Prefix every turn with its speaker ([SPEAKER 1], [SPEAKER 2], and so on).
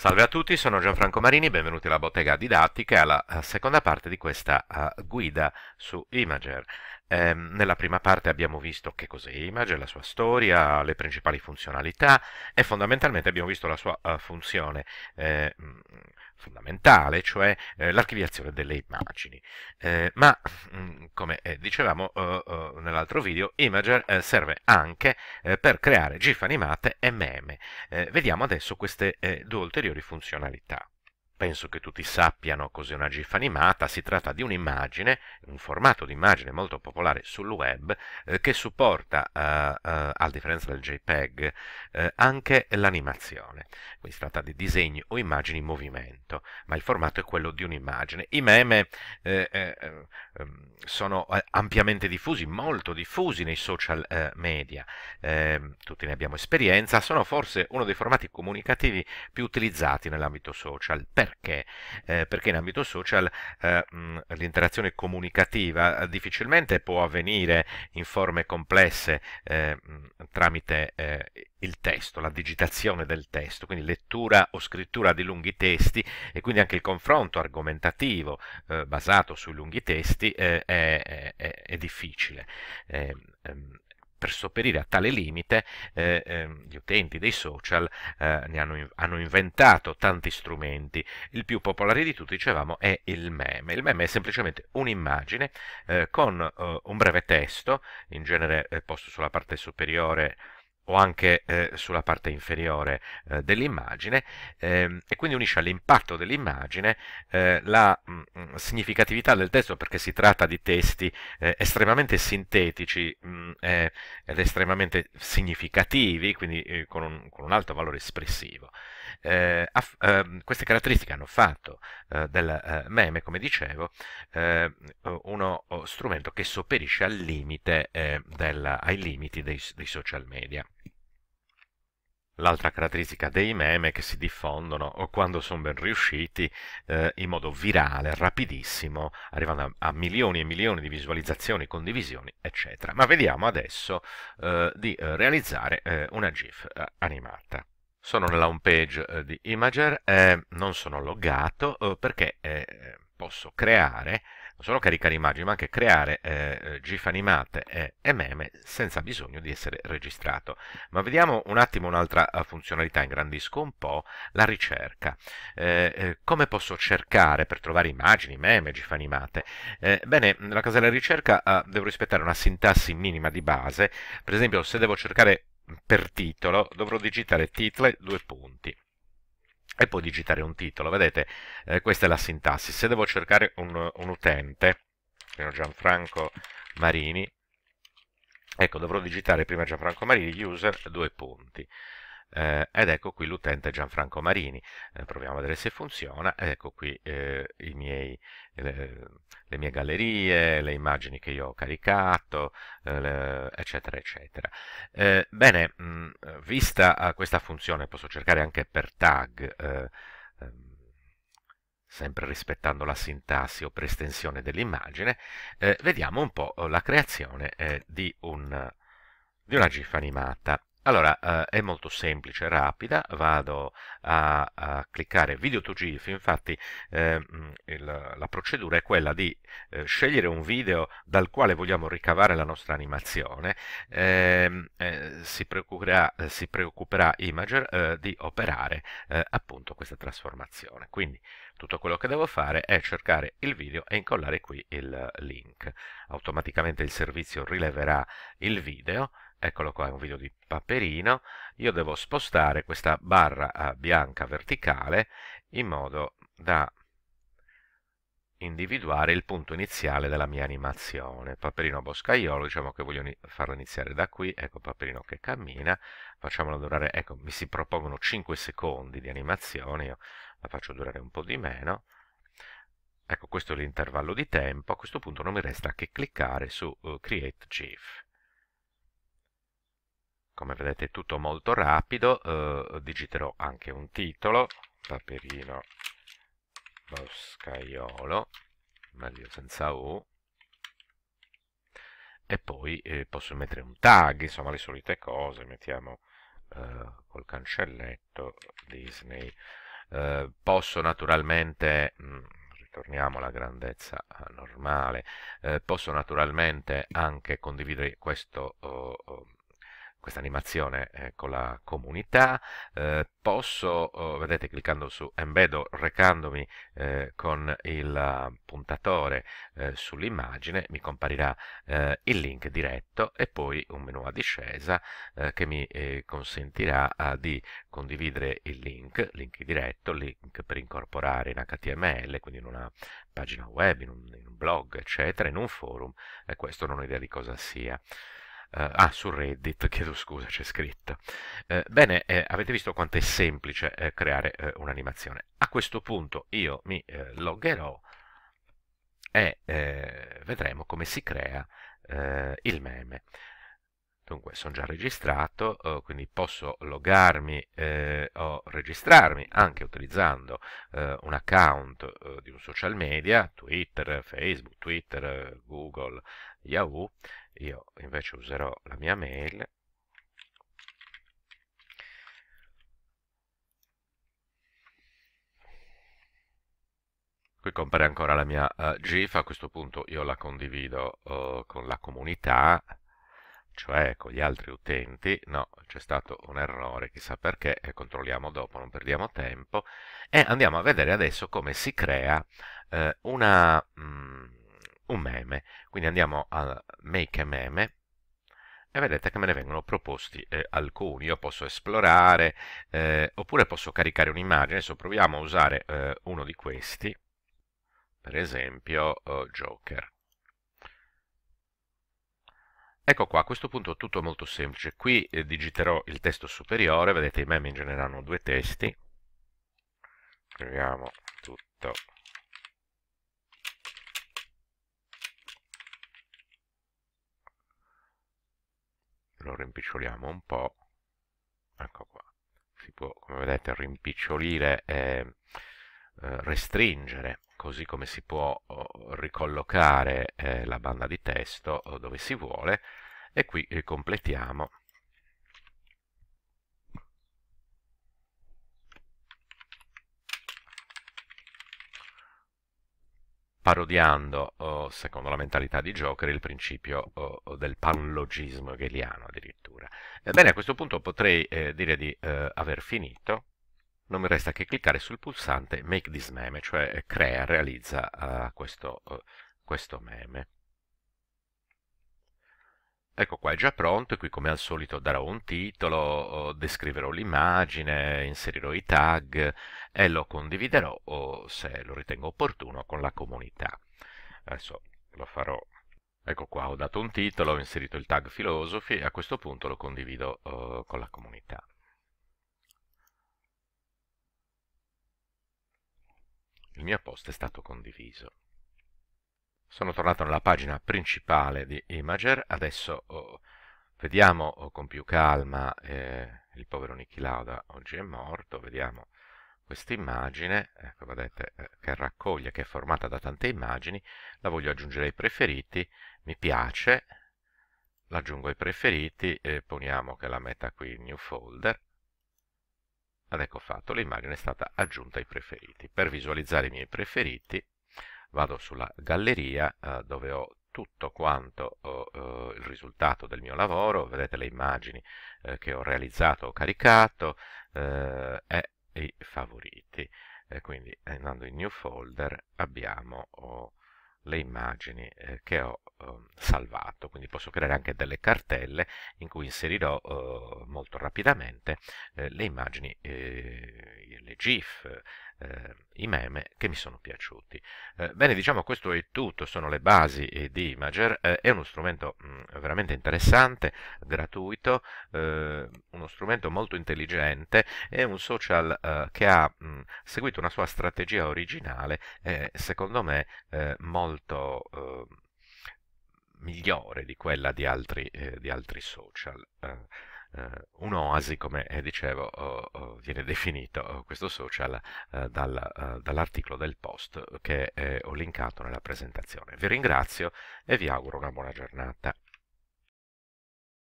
[SPEAKER 1] Salve a tutti, sono Gianfranco Marini, benvenuti alla bottega didattica e alla eh, seconda parte di questa uh, guida su Imager. Eh, nella prima parte abbiamo visto che cos'è Image, la sua storia, le principali funzionalità e fondamentalmente abbiamo visto la sua uh, funzione eh, mm, fondamentale, cioè eh, l'archiviazione delle immagini. Eh, ma mh, mm, come eh, dicevamo uh, uh, nell'altro video, Imager serve anche per creare GIF animate e meme. vediamo adesso queste due ulteriori funzionalità penso che tutti sappiano cos'è una GIF animata, si tratta di un'immagine, un formato di immagine molto popolare sul web eh, che supporta, eh, eh, a differenza del JPEG, eh, anche l'animazione. Quindi si tratta di disegni o immagini in movimento, ma il formato è quello di un'immagine. I meme eh, eh, mm, sono ampiamente diffusi, molto diffusi nei social media, ehm, tutti ne abbiamo esperienza, sono forse uno dei formati comunicativi più utilizzati nell'ambito social. Per perché? Eh, perché in ambito social eh, l'interazione comunicativa eh, difficilmente può avvenire in forme complesse eh, mh, tramite eh, il testo, la digitazione del testo, quindi lettura o scrittura di lunghi testi e quindi anche il confronto argomentativo eh, basato sui lunghi testi è, è, è, difficile. Eh, per sopperire a tale limite eh, ehm, gli utenti dei social eh, ne hanno, hanno, inventato tanti strumenti. Il più popolare di tutti, dicevamo, è il meme. Il meme è semplicemente un'immagine eh, con eh, un breve testo, in genere eh, posto sulla parte superiore o anche eh, sulla parte inferiore eh, dell'immagine ehm, e quindi unisce all'impatto dell'immagine eh, la mh, mm, mm, significatività del testo perché si tratta di testi eh, estremamente sintetici mh, mm, eh, ed estremamente significativi, quindi eh, con un, con, un, alto valore espressivo. queste caratteristiche hanno fatto del meme, come dicevo, uno strumento che sopperisce al limite, del, ai limiti dei, dei social media. L'altra caratteristica dei meme è che si diffondono, o quando sono ben riusciti, eh, in modo virale, rapidissimo, arrivando a, a, milioni e milioni di visualizzazioni, condivisioni, eccetera. Ma vediamo adesso eh, di eh, realizzare eh, una GIF eh, animata. Sono nella home page eh, di Imager, non sono loggato perché posso creare non solo caricare immagini, ma anche creare eh, eh, GIF animate e, e meme senza bisogno di essere registrato. Ma vediamo un attimo un'altra eh, funzionalità, ingrandisco un po' la ricerca. Eh, eh, come posso cercare per trovare immagini, meme, GIF animate? bene, nella casella ricerca devo rispettare una sintassi minima di base, per esempio se devo cercare per titolo dovrò digitare title due punti e poi digitare un titolo. Vedete, eh, questa è la sintassi. Se devo cercare un, un utente, prima Gianfranco Marini, ecco, dovrò digitare prima Gianfranco Marini, user, due punti eh, ed ecco qui l'utente Gianfranco Marini eh, proviamo a vedere se funziona ed ecco qui eh, miei, le, le, mie gallerie le immagini che io ho caricato eh, le, eccetera eccetera eh, bene mh, mm, vista eh, questa funzione posso cercare anche per tag ehm, sempre rispettando la sintassi o per dell'immagine, eh, vediamo un po' la creazione eh, di, un, di, una GIF animata. Allora, eh, è molto semplice, rapida, vado a, a cliccare Video to GIF, infatti eh, mm, il, la procedura è quella di eh, scegliere un video dal quale vogliamo ricavare la nostra animazione, ehm, eh, si preoccuperà, eh, si, preoccuperà, Imager eh, di operare appunto questa trasformazione. Quindi tutto quello che devo fare è cercare il video e incollare qui il link. Automaticamente il servizio rileverà il video, eccolo qua, è un video di Paperino, io devo spostare questa barra eh, bianca verticale in modo da individuare il punto iniziale della mia animazione. Paperino boscaiolo, diciamo che voglio farlo iniziare da qui, ecco Paperino che cammina, facciamolo durare, ecco mi si propongono 5 secondi di animazione, io la faccio durare un po' di meno, ecco questo è l'intervallo di tempo, a questo punto non mi resta che cliccare su uh, Create GIF come vedete è tutto molto rapido eh, digiterò anche un titolo Paperino Boscaiolo meglio senza U e poi eh, posso mettere un tag insomma le solite cose mettiamo eh, col cancelletto Disney eh, posso naturalmente mh, mm, torniamo alla grandezza eh, normale, eh, posso naturalmente anche condividere questo oh, oh, questa animazione eh, con la comunità, eh, posso, oh, vedete cliccando su embedo, recandomi eh, con il puntatore eh, sull'immagine, mi comparirà eh, il link diretto e poi un menu a discesa eh, che mi consentirà ah, di condividere il link, link diretto, link per incorporare in HTML, quindi in una pagina web, in un, in un blog, eccetera, in un forum, e questo non ho idea di cosa sia. Eh, ah, su Reddit, chiedo scusa, c'è scritto. Eh, bene, eh, avete visto quanto è semplice creare un'animazione. A questo punto io mi loggerò e vedremo come si crea il meme. Dunque, sono già registrato, eh, quindi posso logarmi eh, o registrarmi anche utilizzando eh, un account di un social media, Twitter, Facebook, Twitter, Google, Yahoo, io invece userò la mia mail qui compare ancora la mia uh, GIF, a questo punto io la condivido uh, con la comunità, cioè con gli altri utenti, no, c'è stato un errore, chissà perché, e controlliamo dopo, non perdiamo tempo, e andiamo a vedere adesso come si crea uh, una... Mh, mm, un meme. Quindi andiamo a Make a Meme e vedete che me ne vengono proposti eh, alcuni. Io posso esplorare eh, oppure posso caricare un'immagine. Adesso proviamo a usare eh, uno di questi, per esempio eh, Joker. Ecco qua, a questo punto tutto è molto semplice. Qui eh, digiterò il testo superiore, vedete i meme in generale hanno due testi. Scriviamo tutto lo rimpiccioliamo un po', ecco qua, si può, come vedete, rimpicciolire e eh, restringere, così come si può oh, ricollocare eh, la banda di testo oh, dove si vuole, e qui eh, completiamo parodiando, oh, secondo la mentalità di Joker, il principio oh, del panlogismo hegeliano addirittura. Bene, a questo punto potrei eh, dire di eh, aver finito. Non mi resta che cliccare sul pulsante Make this meme, cioè eh, crea, realizza eh, questo, eh, questo meme. Ecco qua è già pronto e qui come al solito darò un titolo, descriverò l'immagine, inserirò i tag e lo condividerò o se lo ritengo opportuno con la comunità. Adesso lo farò. Ecco qua ho dato un titolo, ho inserito il tag filosofi e a questo punto lo condivido uh, con la comunità. Il mio post è stato condiviso. Sono tornato nella pagina principale di Imager, adesso oh, vediamo oh, con più calma, eh, il povero Niki Lauda oggi è morto, vediamo questa immagine, ecco vedete, eh, che raccoglie, che è formata da tante immagini, la voglio aggiungere ai preferiti, mi piace, l'aggiungo ai preferiti e poniamo che la metta qui in new folder, ed ecco fatto, l'immagine è stata aggiunta ai preferiti. Per visualizzare i miei preferiti vado sulla galleria eh, dove ho tutto quanto oh, eh, il risultato del mio lavoro, vedete le immagini eh, che ho realizzato o caricato eh, e i favoriti. quindi andando in New Folder abbiamo oh, le immagini eh, che ho ehm, salvato, quindi posso creare anche delle cartelle in cui inserirò oh, molto rapidamente eh, le immagini le GIF, eh, i meme che mi sono piaciuti. Eh, bene, diciamo questo è tutto, sono le basi eh, di Imager, eh, è uno strumento mh, mm, veramente interessante, gratuito, eh, uno strumento molto intelligente, è un social eh, che ha mh, mm, seguito una sua strategia originale e secondo me molto migliore di quella di altri, di altri social. Eh, un'oasi, come eh, dicevo, viene definito questo social eh, dal, dall'articolo del post che ho linkato nella presentazione. Vi ringrazio e vi auguro una buona giornata.